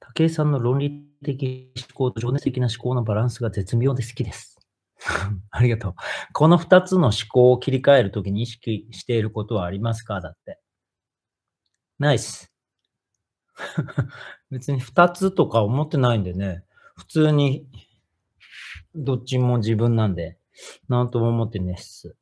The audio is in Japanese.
武井さんの論理的思考と情熱的な思考のバランスが絶妙で好きです。ありがとう。この2つの思考を切り替えるときに意識していることはありますかだって。ナイス。別に2つとか思ってないんでね、普通にどっちも自分なんで、なんとも思ってないっす。